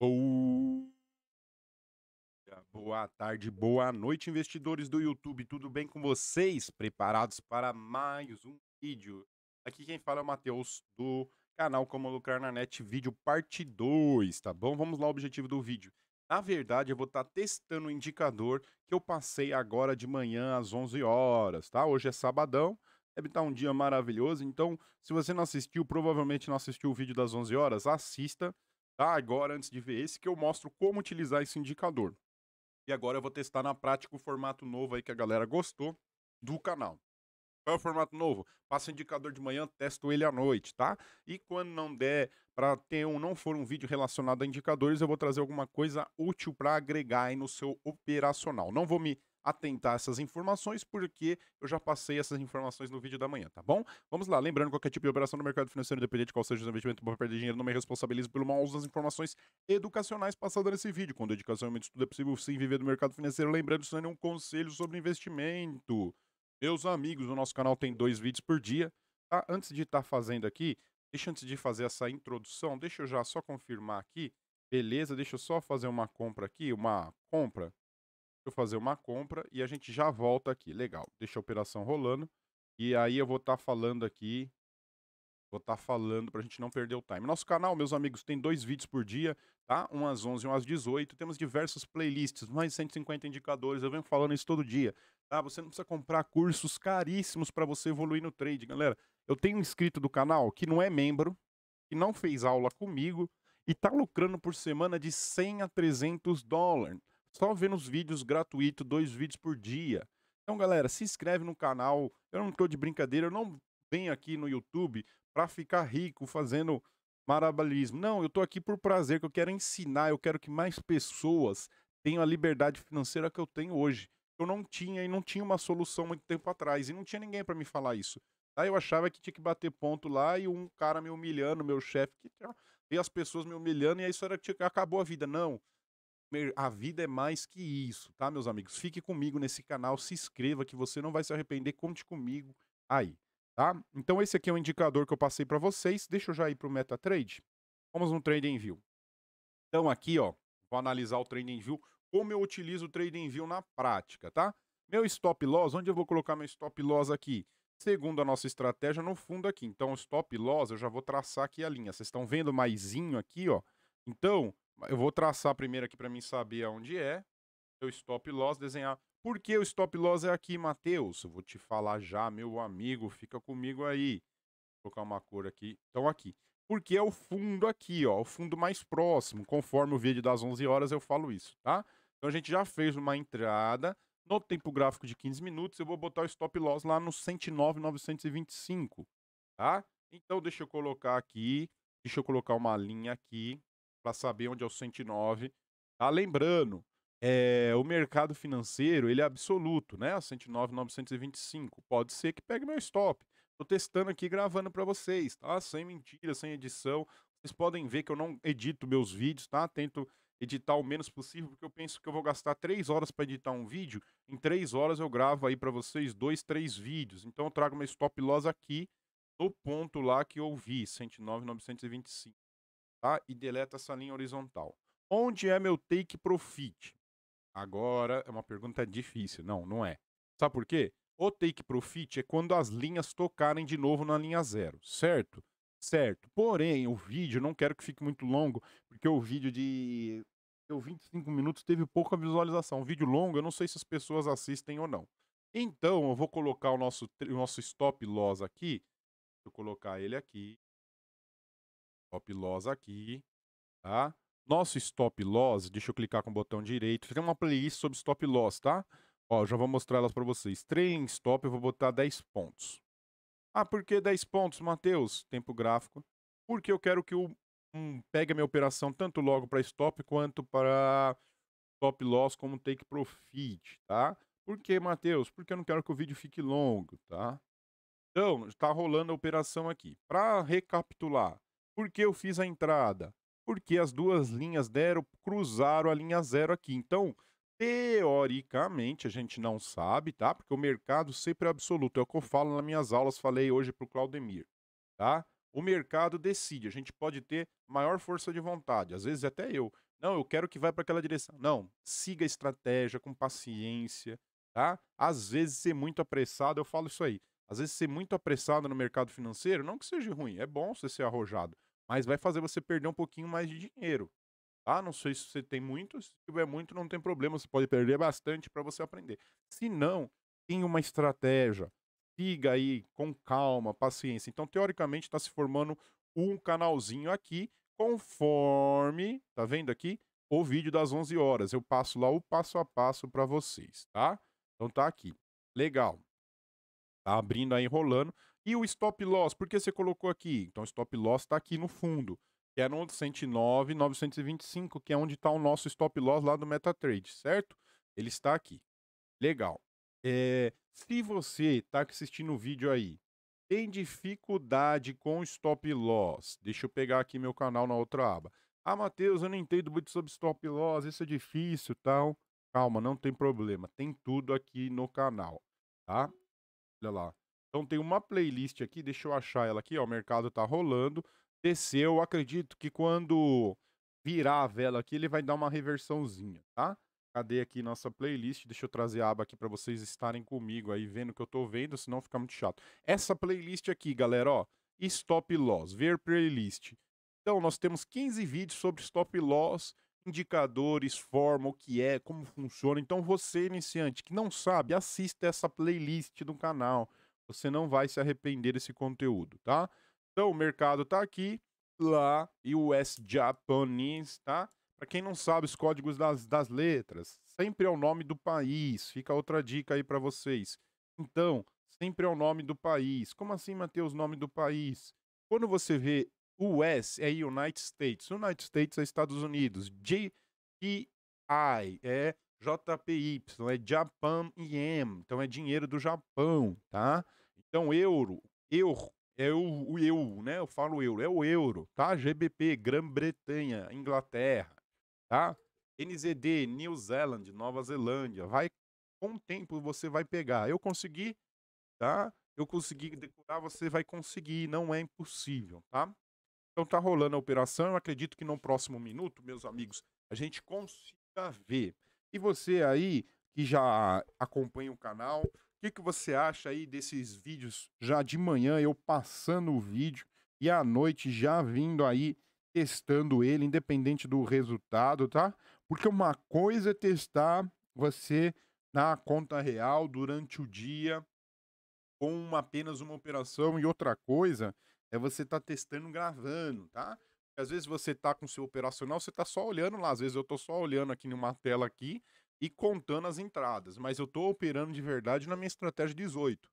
Boa tarde, boa noite, investidores do YouTube. Tudo bem com vocês? Preparados para mais um vídeo? Aqui quem fala é o Matheus do canal Como Lucrar na Net, vídeo parte 2, tá bom? Vamos lá ao objetivo do vídeo. Na verdade, eu vou estar tá testando o indicador que eu passei agora de manhã às 11 horas, tá? Hoje é sabadão, deve estar tá um dia maravilhoso, então se você não assistiu, provavelmente não assistiu o vídeo das 11 horas, assista tá? Agora, antes de ver esse, que eu mostro como utilizar esse indicador. E agora eu vou testar na prática o formato novo aí que a galera gostou do canal. Qual é o formato novo? Passa indicador de manhã, testo ele à noite, tá? E quando não der para ter um, não for um vídeo relacionado a indicadores, eu vou trazer alguma coisa útil para agregar aí no seu operacional. Não vou me atentar essas informações, porque eu já passei essas informações no vídeo da manhã, tá bom? Vamos lá, lembrando qualquer tipo de operação no mercado financeiro, independente de qual seja o investimento para perder dinheiro, não me responsabilizo pelo mau uso das informações educacionais passadas nesse vídeo. Com dedicação e muito estudo é possível sim viver do mercado financeiro. Lembrando, isso não é um conselho sobre investimento. Meus amigos, o nosso canal tem dois vídeos por dia. Tá? Antes de estar tá fazendo aqui, deixa antes de fazer essa introdução, deixa eu já só confirmar aqui. Beleza, deixa eu só fazer uma compra aqui, uma compra eu fazer uma compra e a gente já volta aqui. Legal, deixa a operação rolando. E aí eu vou estar tá falando aqui. Vou estar tá falando para a gente não perder o time. Nosso canal, meus amigos, tem dois vídeos por dia, tá? Um às 11 e um às 18. Temos diversas playlists, mais 150 indicadores. Eu venho falando isso todo dia, tá? Você não precisa comprar cursos caríssimos para você evoluir no trade, galera. Eu tenho um inscrito do canal que não é membro, que não fez aula comigo e tá lucrando por semana de 100 a 300 dólares só vendo os vídeos gratuitos, dois vídeos por dia. Então, galera, se inscreve no canal. Eu não tô de brincadeira, eu não venho aqui no YouTube para ficar rico fazendo marabalismo. Não, eu tô aqui por prazer, que eu quero ensinar, eu quero que mais pessoas tenham a liberdade financeira que eu tenho hoje. Eu não tinha e não tinha uma solução muito tempo atrás e não tinha ninguém para me falar isso. Aí eu achava que tinha que bater ponto lá e um cara me humilhando, meu chefe, que e as pessoas me humilhando e aí isso era acabou a vida. Não, a vida é mais que isso, tá, meus amigos? Fique comigo nesse canal, se inscreva que você não vai se arrepender, conte comigo aí, tá? Então esse aqui é o um indicador que eu passei para vocês. Deixa eu já ir pro MetaTrade. Vamos no Trading View. Então aqui, ó, vou analisar o Trading View, como eu utilizo o Trading View na prática, tá? Meu stop loss, onde eu vou colocar meu stop loss aqui? Segundo a nossa estratégia, no fundo aqui. Então, stop loss, eu já vou traçar aqui a linha. Vocês estão vendo o maisinho aqui, ó? Então, eu vou traçar primeiro aqui para mim saber aonde é, é. o stop loss, desenhar. Por que o stop loss é aqui, Matheus? Eu vou te falar já, meu amigo. Fica comigo aí. Vou colocar uma cor aqui. Então, aqui. Porque é o fundo aqui, ó. O fundo mais próximo. Conforme o vídeo das 11 horas, eu falo isso, tá? Então, a gente já fez uma entrada. No tempo gráfico de 15 minutos, eu vou botar o stop loss lá no 109,925, tá? Então, deixa eu colocar aqui. Deixa eu colocar uma linha aqui para saber onde é o 109. Tá? Ah, lembrando, é, o mercado financeiro ele é absoluto, né? A 109, 925. Pode ser que pegue meu stop. Tô testando aqui, gravando para vocês, tá? Sem mentira, sem edição. Vocês podem ver que eu não edito meus vídeos, tá? Tento editar o menos possível, porque eu penso que eu vou gastar três horas para editar um vídeo. Em três horas eu gravo aí para vocês dois, três vídeos. Então eu trago meu stop loss aqui no ponto lá que eu vi, 109,925 tá? E deleta essa linha horizontal. Onde é meu take profit? Agora é uma pergunta difícil. Não, não é. Sabe por quê? O take profit é quando as linhas tocarem de novo na linha zero, certo? Certo. Porém, o vídeo, não quero que fique muito longo, porque o vídeo de eu 25 minutos teve pouca visualização. Um vídeo longo, eu não sei se as pessoas assistem ou não. Então, eu vou colocar o nosso, o nosso stop loss aqui. Vou colocar ele aqui. Stop loss aqui, tá? Nosso stop loss, deixa eu clicar com o botão direito. Tem uma playlist sobre stop loss, tá? Ó, já vou mostrar elas para vocês. Trailing stop, eu vou botar 10 pontos. Ah, por que 10 pontos, Matheus? Tempo gráfico. Porque eu quero que o um, pegue a minha operação tanto logo para stop quanto para stop loss como take profit, tá? Por que, Matheus? Porque eu não quero que o vídeo fique longo, tá? Então, está rolando a operação aqui. Para recapitular, por que eu fiz a entrada? Porque as duas linhas deram, cruzaram a linha zero aqui. Então, teoricamente, a gente não sabe, tá? Porque o mercado sempre é absoluto. É o que eu falo nas minhas aulas, falei hoje para o Claudemir, tá? O mercado decide. A gente pode ter maior força de vontade. Às vezes até eu. Não, eu quero que vá para aquela direção. Não, siga a estratégia com paciência, tá? Às vezes ser muito apressado, eu falo isso aí. Às vezes ser muito apressado no mercado financeiro, não que seja ruim, é bom você ser arrojado, mas vai fazer você perder um pouquinho mais de dinheiro. Tá? Não sei se você tem muito, se tiver muito, não tem problema, você pode perder bastante para você aprender. Se não, tem uma estratégia. Siga aí com calma, paciência. Então, teoricamente, está se formando um canalzinho aqui, conforme, tá vendo aqui? O vídeo das 11 horas. Eu passo lá o passo a passo para vocês, tá? Então tá aqui. Legal. Tá abrindo aí, rolando. E o stop loss, por que você colocou aqui? Então, o stop loss está aqui no fundo, que é no 109, 925, que é onde está o nosso stop loss lá do MetaTrade, certo? Ele está aqui. Legal. É, se você está assistindo o vídeo aí, tem dificuldade com stop loss, deixa eu pegar aqui meu canal na outra aba. Ah, Matheus, eu não entendo muito sobre stop loss, isso é difícil tal. Calma, não tem problema, tem tudo aqui no canal, tá? Olha lá, então tem uma playlist aqui, deixa eu achar ela aqui, ó, o mercado tá rolando, desceu, acredito que quando virar a vela aqui, ele vai dar uma reversãozinha, tá? Cadê aqui nossa playlist? Deixa eu trazer a aba aqui para vocês estarem comigo aí vendo o que eu tô vendo, senão fica muito chato. Essa playlist aqui, galera, ó, Stop Loss, ver playlist. Então, nós temos 15 vídeos sobre Stop Loss, indicadores, forma, o que é, como funciona. Então, você, iniciante, que não sabe, assista essa playlist do canal. Você não vai se arrepender desse conteúdo, tá? Então, o mercado tá aqui, lá, e o S Japanese, tá? Para quem não sabe os códigos das, das letras, sempre é o nome do país. Fica outra dica aí para vocês. Então, sempre é o nome do país. Como assim, Matheus, nome do país? Quando você vê US, é United States. United States é Estados Unidos. I é JPY, é Japan Yen. Então, é dinheiro do Japão, tá? Então, euro, euro, é o, o eu, né? Eu falo euro, é o euro, tá? GBP, Grã-Bretanha, Inglaterra, tá? NZD, New Zealand, Nova Zelândia. Vai com o tempo você vai pegar. Eu consegui, tá? Eu consegui decorar, você vai conseguir, não é impossível, tá? Então tá rolando a operação, eu acredito que no próximo minuto, meus amigos, a gente consiga ver. E você aí que já acompanha o canal, o que, que você acha aí desses vídeos já de manhã, eu passando o vídeo e à noite já vindo aí testando ele, independente do resultado, tá? Porque uma coisa é testar você na conta real durante o dia com apenas uma operação e outra coisa é você tá testando gravando, tá? Porque às vezes você tá com seu operacional, você tá só olhando lá, às vezes eu tô só olhando aqui numa tela aqui e contando as entradas, mas eu estou operando de verdade na minha estratégia 18.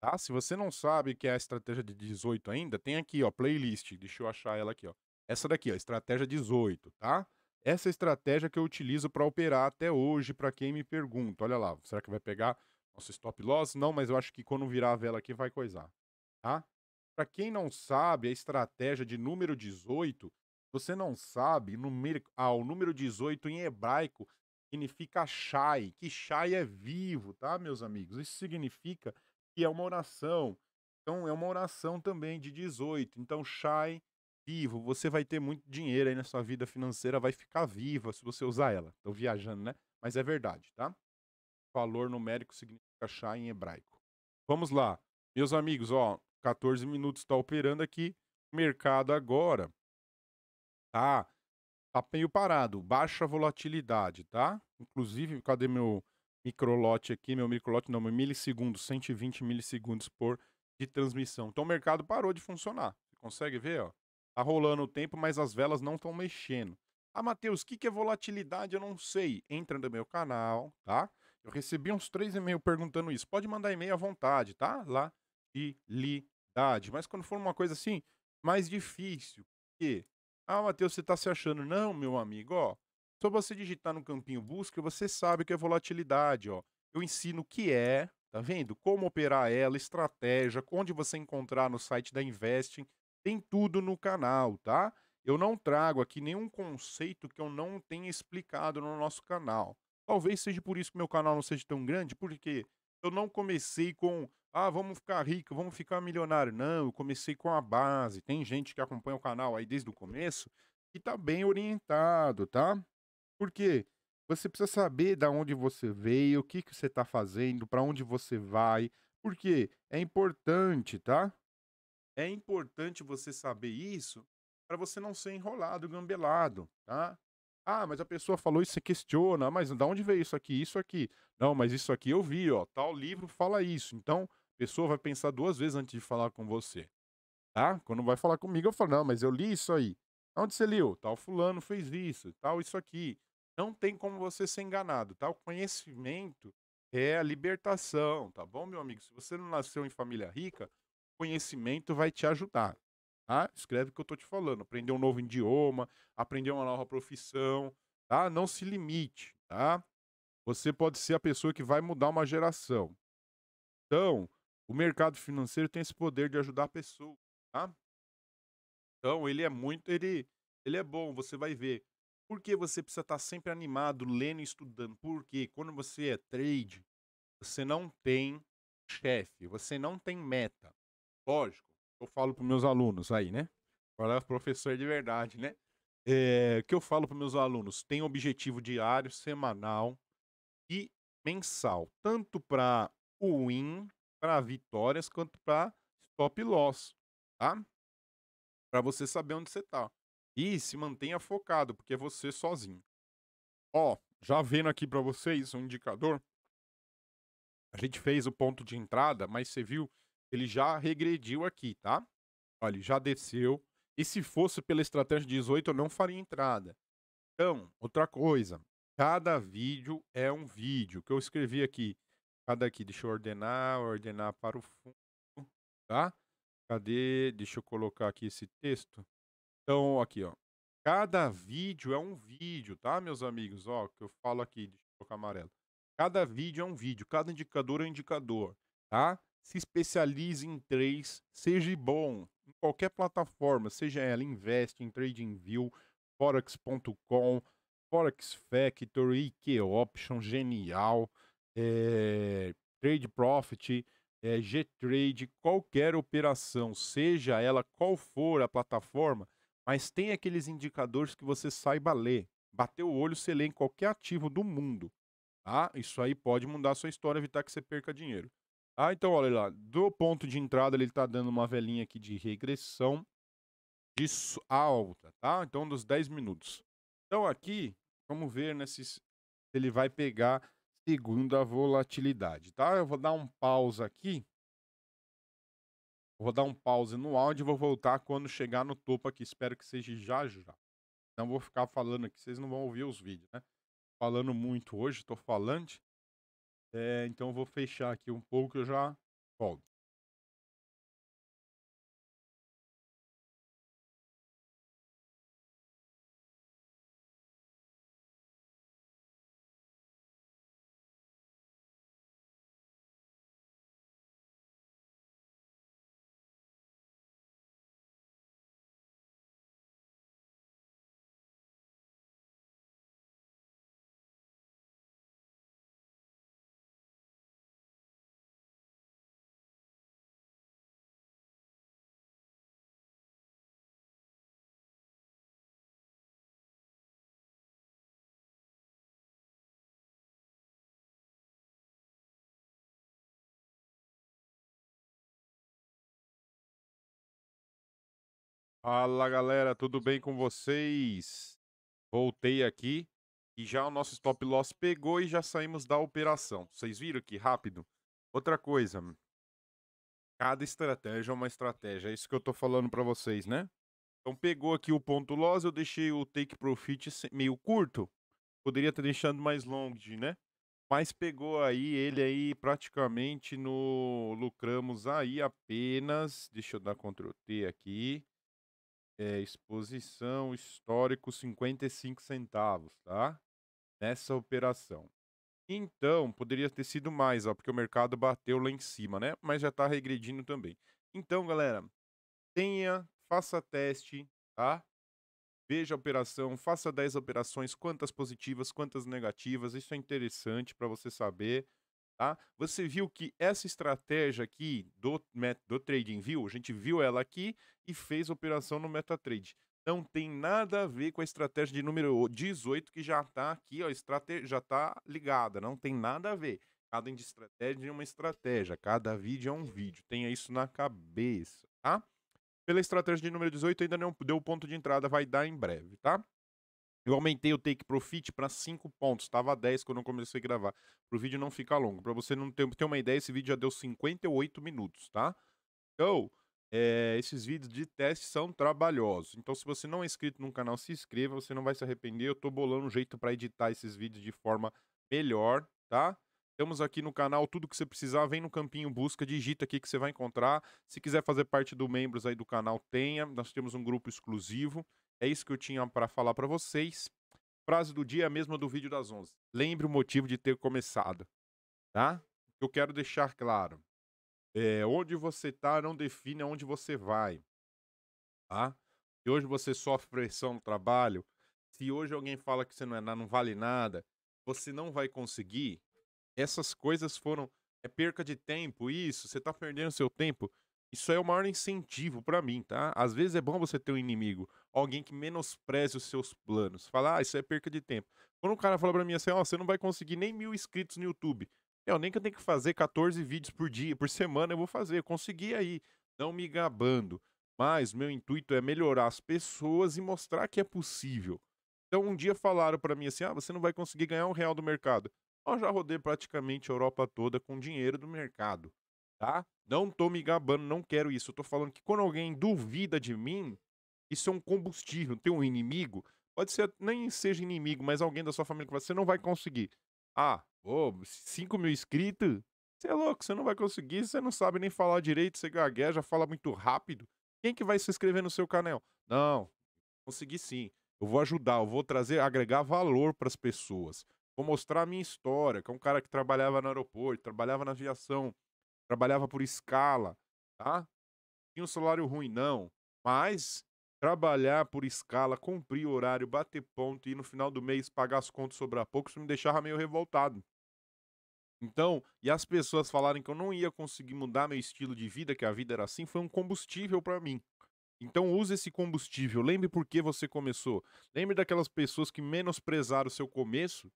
Tá? Se você não sabe que é a estratégia de 18 ainda, tem aqui, ó, playlist, deixa eu achar ela aqui, ó. Essa daqui, ó, estratégia 18, tá? Essa é estratégia que eu utilizo para operar até hoje, para quem me pergunta. Olha lá, será que vai pegar nosso stop loss? Não, mas eu acho que quando virar a vela aqui vai coisar, tá? Para quem não sabe, a estratégia de número 18 você não sabe, número, ah, o número 18 em hebraico significa Shai, que Shai é vivo, tá, meus amigos? Isso significa que é uma oração. Então, é uma oração também de 18. Então, Shai, vivo. Você vai ter muito dinheiro aí na sua vida financeira, vai ficar viva se você usar ela. Tô viajando, né? Mas é verdade, tá? Valor numérico significa Shai em hebraico. Vamos lá. Meus amigos, ó, 14 minutos está operando aqui. Mercado agora tá Tá meio parado, baixa volatilidade, tá? Inclusive, cadê meu microlote aqui? Meu microlote não, meu milissegundo, 120 milissegundos por de transmissão. Então o mercado parou de funcionar. Você consegue ver, ó? Tá rolando o tempo, mas as velas não estão mexendo. Ah, Matheus, o que, que é volatilidade? Eu não sei. Entra no meu canal, tá? Eu recebi uns três e-mails perguntando isso. Pode mandar e-mail à vontade, tá? Lá, lidade. Mas quando for uma coisa assim, mais difícil, quê? Ah, Matheus, você está se achando. Não, meu amigo, ó. Só você digitar no campinho busca, você sabe o que é volatilidade, ó. Eu ensino o que é, tá vendo? Como operar ela, estratégia, onde você encontrar no site da Investing. Tem tudo no canal, tá? Eu não trago aqui nenhum conceito que eu não tenha explicado no nosso canal. Talvez seja por isso que meu canal não seja tão grande, porque eu não comecei com ah, vamos ficar rico, vamos ficar milionário. Não, eu comecei com a base. Tem gente que acompanha o canal aí desde o começo e tá bem orientado, tá? Porque você precisa saber da onde você veio, o que, que você tá fazendo, para onde você vai. Porque é importante, tá? É importante você saber isso para você não ser enrolado, gambelado, tá? Ah, mas a pessoa falou isso, você questiona, ah, mas da onde veio isso aqui, isso aqui? Não, mas isso aqui eu vi, ó, tal livro fala isso. Então, pessoa vai pensar duas vezes antes de falar com você. Tá? Quando vai falar comigo, eu falo, não, mas eu li isso aí. Onde você leu? Tal fulano fez isso, tal isso aqui. Não tem como você ser enganado, tá? O conhecimento é a libertação, tá bom, meu amigo? Se você não nasceu em família rica, conhecimento vai te ajudar, tá? Escreve o que eu tô te falando. Aprender um novo idioma, aprender uma nova profissão, tá? Não se limite, tá? Você pode ser a pessoa que vai mudar uma geração. Então, o mercado financeiro tem esse poder de ajudar a pessoa, tá? Então, ele é muito, ele, ele é bom, você vai ver. Por que você precisa estar tá sempre animado, lendo e estudando? Porque quando você é trade, você não tem chefe, você não tem meta. Lógico, eu falo para meus alunos aí, né? Agora é ah, professor de verdade, né? É, que eu falo para meus alunos, tem objetivo diário, semanal e mensal, tanto para o win para vitórias quanto para stop loss, tá? Para você saber onde você tá. E se mantenha focado, porque é você sozinho. Ó, já vendo aqui para vocês um indicador. A gente fez o ponto de entrada, mas você viu, ele já regrediu aqui, tá? Olha, ele já desceu. E se fosse pela estratégia 18, eu não faria entrada. Então, outra coisa, cada vídeo é um vídeo. O que eu escrevi aqui, cada aqui. Deixa eu ordenar, ordenar para o fundo, tá? Cadê? Deixa eu colocar aqui esse texto. Então, aqui, ó. Cada vídeo é um vídeo, tá, meus amigos? Ó, que eu falo aqui, deixa eu colocar amarelo. Cada vídeo é um vídeo, cada indicador é um indicador, tá? Se especialize em três, seja bom em qualquer plataforma, seja ela Invest, em TradingView, Forex.com, Forex Factory, IQ Option, Genial, é, trade profit, é, G-Trade, qualquer operação, seja ela qual for a plataforma, mas tem aqueles indicadores que você saiba ler. Bater o olho, você lê em qualquer ativo do mundo. Tá? Isso aí pode mudar a sua história, evitar que você perca dinheiro. Ah, então olha lá, do ponto de entrada ele está dando uma velinha aqui de regressão de alta, tá? Então dos 10 minutos. Então aqui, vamos ver né, se ele vai pegar segundo a volatilidade, tá? Eu vou dar um pausa aqui. Vou dar um pause no áudio e vou voltar quando chegar no topo aqui. Espero que seja já já. Não vou ficar falando aqui, vocês não vão ouvir os vídeos, né? Falando muito hoje, tô falante. É, então vou fechar aqui um pouco e eu já volto. Fala galera, tudo bem com vocês? Voltei aqui e já o nosso stop loss pegou e já saímos da operação. Vocês viram que rápido? Outra coisa, hum, cada estratégia é uma estratégia, é isso que eu tô falando para vocês, né? Então pegou aqui o ponto loss, eu deixei o take profit meio curto, poderia ter deixando mais longo, né? Mas pegou aí ele aí praticamente no lucramos aí apenas, deixa eu dar Ctrl T aqui é, exposição histórico 55 centavos, tá? Nessa operação. Então, poderia ter sido mais, ó, porque o mercado bateu lá em cima, né? Mas já tá regredindo também. Então, galera, tenha, faça teste, tá? Veja a operação, faça 10 operações, quantas positivas, quantas negativas, isso é interessante para você saber. Tá? Você viu que essa estratégia aqui do, do TradingView, a gente viu ela aqui e fez operação no MetaTrade. Não tem nada a ver com a estratégia de número 18 que já está aqui, ó, estratégia já está ligada, não tem nada a ver. Cada estratégia é uma estratégia, cada vídeo é um vídeo. Tenha isso na cabeça, tá? Pela estratégia de número 18 ainda não deu ponto de entrada, vai dar em breve, tá? Eu aumentei o take profit para 5 pontos, estava 10 quando eu comecei a gravar, para o vídeo não ficar longo. Para você não ter, ter uma ideia, esse vídeo já deu 58 minutos, tá? Então, é, esses vídeos de teste são trabalhosos. Então, se você não é inscrito no canal, se inscreva, você não vai se arrepender. Eu estou bolando um jeito para editar esses vídeos de forma melhor, tá? Estamos aqui no canal, tudo que você precisar, vem no campinho busca, digita aqui que você vai encontrar. Se quiser fazer parte do membros aí do canal, tenha. Nós temos um grupo exclusivo. É isso que eu tinha para falar para vocês. Frase do dia é a mesma do vídeo das 11. Lembre o motivo de ter começado, tá? Eu quero deixar claro. É, onde você tá não define aonde você vai, tá? Se hoje você sofre pressão no trabalho, se hoje alguém fala que você não, é, não vale nada, você não vai conseguir. Essas coisas foram é perca de tempo, isso, você tá perdendo seu tempo. Isso é o maior incentivo para mim, tá? Às vezes é bom você ter um inimigo, alguém que menospreze os seus planos. Falar, ah, isso é perca de tempo. Quando um cara fala para mim assim, ó, oh, você não vai conseguir nem mil inscritos no YouTube. Eu nem que eu tenho que fazer 14 vídeos por dia, por semana, eu vou fazer. Eu consegui aí, não me gabando. Mas meu intuito é melhorar as pessoas e mostrar que é possível. Então um dia falaram para mim assim, ah, você não vai conseguir ganhar um real do mercado. Eu já rodei praticamente a Europa toda com dinheiro do mercado tá? Não tô me gabando, não quero isso. Eu tô falando que quando alguém duvida de mim, isso é um combustível, tem um inimigo. Pode ser, nem seja inimigo, mas alguém da sua família que você não vai conseguir. Ah, ô, oh, 5 mil inscritos? Você é louco, você não vai conseguir, você não sabe nem falar direito, você gagueja, fala muito rápido. Quem que vai se inscrever no seu canal? Não, consegui sim. Eu vou ajudar, eu vou trazer, agregar valor para as pessoas. Vou mostrar a minha história, que é um cara que trabalhava no aeroporto, trabalhava na aviação, trabalhava por escala, tá? Tinha um salário ruim, não. Mas trabalhar por escala, cumprir horário, bater ponto e no final do mês pagar as contas sobrar pouco, isso me deixava meio revoltado. Então, e as pessoas falarem que eu não ia conseguir mudar meu estilo de vida, que a vida era assim, foi um combustível para mim. Então use esse combustível, lembre por que você começou. Lembre daquelas pessoas que menosprezaram o seu começo,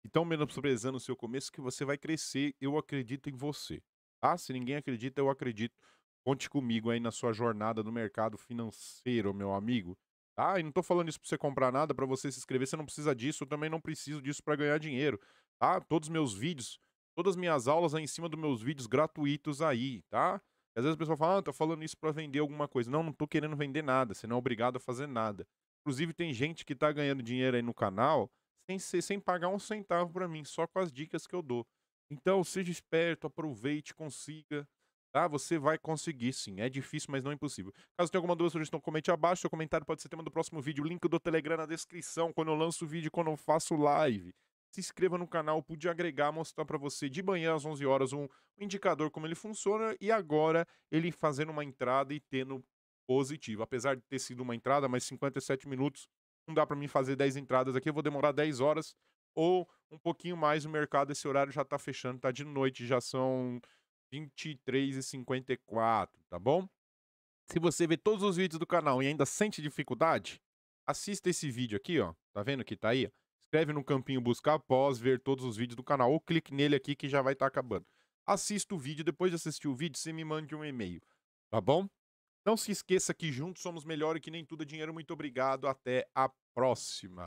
que estão menosprezando o seu começo, que você vai crescer. Eu acredito em você tá? Se ninguém acredita, eu acredito. Conte comigo aí na sua jornada no mercado financeiro, meu amigo. Tá? E não tô falando isso para você comprar nada, para você se inscrever, você não precisa disso, eu também não preciso disso para ganhar dinheiro, tá? Todos meus vídeos, todas minhas aulas aí em cima dos meus vídeos gratuitos aí, tá? Às vezes a pessoa fala, ah, tô falando isso para vender alguma coisa. Não, não tô querendo vender nada, você não é obrigado a fazer nada. Inclusive, tem gente que tá ganhando dinheiro aí no canal sem, sem pagar um centavo para mim, só com as dicas que eu dou. Então, seja esperto, aproveite, consiga. Tá? Você vai conseguir sim. É difícil, mas não é impossível. Caso tenha alguma dúvida, sugestão, comente abaixo. Seu comentário pode ser tema do próximo vídeo. Link do Telegram na descrição. Quando eu lanço o vídeo, quando eu faço live. Se inscreva no canal, pude agregar, mostrar para você de manhã às 11 horas um, indicador como ele funciona e agora ele fazendo uma entrada e tendo positivo. Apesar de ter sido uma entrada, mas 57 minutos, não dá para mim fazer 10 entradas aqui, eu vou demorar 10 horas ou um pouquinho mais o mercado, esse horário já está fechando, está de noite, já são 23 e 54 tá bom? Se você vê todos os vídeos do canal e ainda sente dificuldade, assista esse vídeo aqui, ó. Tá vendo que tá aí? Escreve no campinho buscar após ver todos os vídeos do canal ou clique nele aqui que já vai estar tá acabando. Assista o vídeo, depois de assistir o vídeo, você me mande um e-mail, tá bom? Não se esqueça que juntos somos melhor e que nem tudo é dinheiro. Muito obrigado, até a próxima.